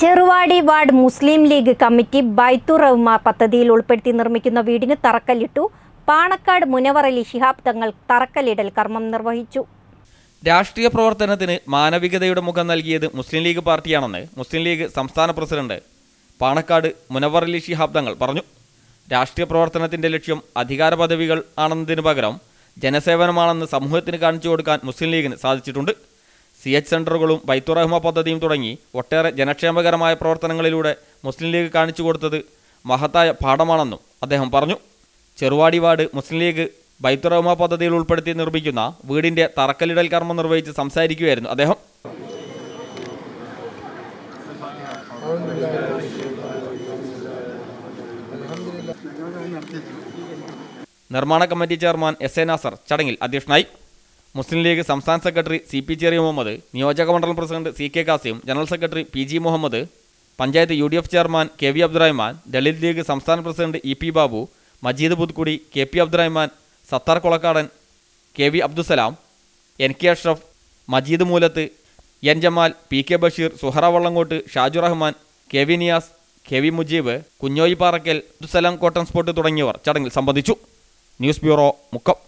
Cheruvadi ward Muslim League committee Baithurahma പദ്ധതിയിൽ ഉൾപ്പെടുത്തി നിർമ്മിക്കുന്ന വീടിന് തറക്കല്ലിട്ടു പാണക്കാട് മുനവറലി ശിഹാബ് തങ്ങൾ തറക്കല്ലിടൽ കർമ്മം നിർവഹിച്ചു രാഷ്ട്രീയ പ്രവർത്തനത്തിന് മാനവികതയുടെ മുഖം നൽകിയത് മുസ്ലിം ലീഗ് പാർട്ടിയാണെന്ന് മുസ്ലിം ലീഗ് സംസ്ഥാന പ്രസിഡന്റ് പാണക്കാട് മുനവറലി ശിഹാബ് തങ്ങൾ പറഞ്ഞു രാഷ്ട്രീയ പ്രവർത്തനത്തിന്റെ ലക്ഷ്യം അധികാര പദവികൾ ആണെന്നതിനു പകരം ജനസേവനമാണെന്ന് സമൂഹത്തിന് കാണിച്ചു കൊടുക്കാൻ മുസ്ലിം ലീഗിന് സാധിച്ചിട്ടുണ്ട് സി എച്ച് സെൻ്ററുകളും ബൈത്തുറഹ്മ പദ്ധതിയും തുടങ്ങി ഒട്ടേറെ ജനക്ഷേമകരമായ പ്രവർത്തനങ്ങളിലൂടെ മുസ്ലിം ലീഗ് കാണിച്ചു കൊടുത്തത് മഹത്തായ പാഠമാണെന്നും അദ്ദേഹം പറഞ്ഞു ചെറുവാടി വാർഡ് മുസ്ലിം ലീഗ് ബൈത്തുറഹ്മ പദ്ധതിയിൽ ഉൾപ്പെടുത്തി നിർമ്മിക്കുന്ന വീടിൻ്റെ തറക്കല്ലിടൽ കർമ്മം നിർവഹിച്ച് സംസാരിക്കുകയായിരുന്നു അദ്ദേഹം നിർമ്മാണ committee chairman S A Nasar ചടങ്ങിൽ അധ്യക്ഷനായി മുസ്ലിം ലീഗ് സംസ്ഥാന secretary C P Cheriya Muhammad നിയോജക മണ്ഡലം president C K Kasim general secretary P G Muhammad panchayat U D F chairman K V Abdurahman Dalit League സംസ്ഥാന president E P Babu Majeed Puthukkudi K P Abdurahman Sathar Kolakkadan K V Abdussalam N K Ashraf Majeed Moolath N Jamal P K Basheer Suhara Vallankott Shaju Rahman K V Niyas K V Mujeeb Kunhoyi Parakkal Abdussalam cotton spot തുടങ്ങിയവർ ചടങ്ങിൽ സംബന്ധിച്ചു news bureau Mukkam